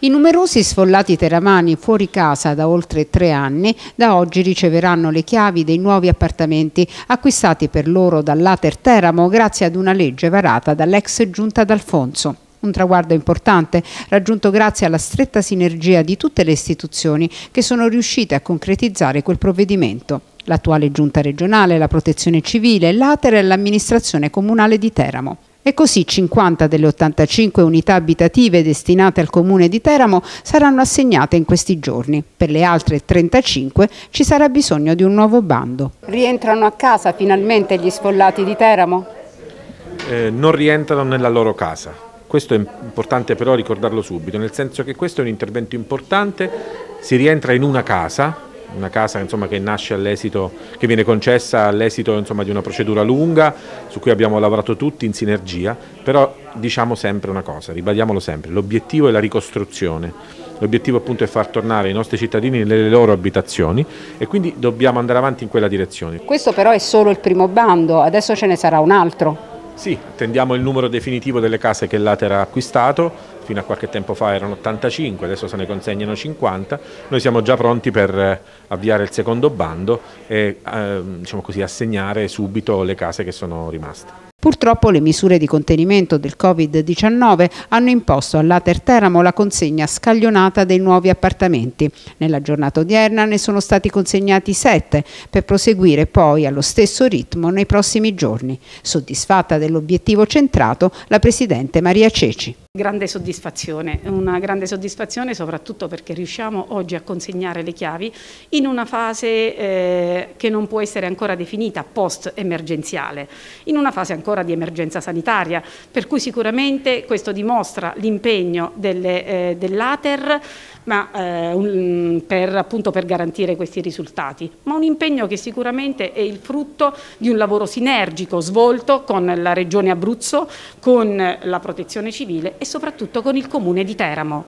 I numerosi sfollati teramani fuori casa da oltre tre anni da oggi riceveranno le chiavi dei nuovi appartamenti acquistati per loro dall'Ater Teramo grazie ad una legge varata dall'ex giunta d'Alfonso. Un traguardo importante raggiunto grazie alla stretta sinergia di tutte le istituzioni che sono riuscite a concretizzare quel provvedimento. L'attuale giunta regionale, la protezione civile, l'Ater e l'amministrazione comunale di Teramo. E così 50 delle 85 unità abitative destinate al comune di Teramo saranno assegnate in questi giorni. Per le altre 35 ci sarà bisogno di un nuovo bando. Rientrano a casa finalmente gli sfollati di Teramo? Eh, non rientrano nella loro casa. Questo è importante però ricordarlo subito, nel senso che questo è un intervento importante, si rientra in una casa una casa insomma, che, che viene concessa all'esito di una procedura lunga su cui abbiamo lavorato tutti in sinergia, però diciamo sempre una cosa, ribadiamolo sempre, l'obiettivo è la ricostruzione. L'obiettivo appunto è far tornare i nostri cittadini nelle loro abitazioni e quindi dobbiamo andare avanti in quella direzione. Questo però è solo il primo bando, adesso ce ne sarà un altro. Sì, attendiamo il numero definitivo delle case che il Later ha acquistato, fino a qualche tempo fa erano 85, adesso se ne consegnano 50, noi siamo già pronti per eh, avviare il secondo bando e eh, diciamo così, assegnare subito le case che sono rimaste. Purtroppo le misure di contenimento del Covid-19 hanno imposto all'Ater Teramo la consegna scaglionata dei nuovi appartamenti. Nella giornata odierna ne sono stati consegnati sette, per proseguire poi allo stesso ritmo nei prossimi giorni. Soddisfatta dell'obiettivo centrato, la Presidente Maria Ceci. Grande soddisfazione, una grande soddisfazione soprattutto perché riusciamo oggi a consegnare le chiavi in una fase eh, che non può essere ancora definita post-emergenziale, in una fase ancora di emergenza sanitaria, per cui sicuramente questo dimostra l'impegno eh, dell'Ater eh, dell ma, eh, un, mm, per, appunto, per garantire questi risultati, ma un impegno che sicuramente è il frutto di un lavoro sinergico svolto con la Regione Abruzzo, con la Protezione Civile e soprattutto con il Comune di Teramo.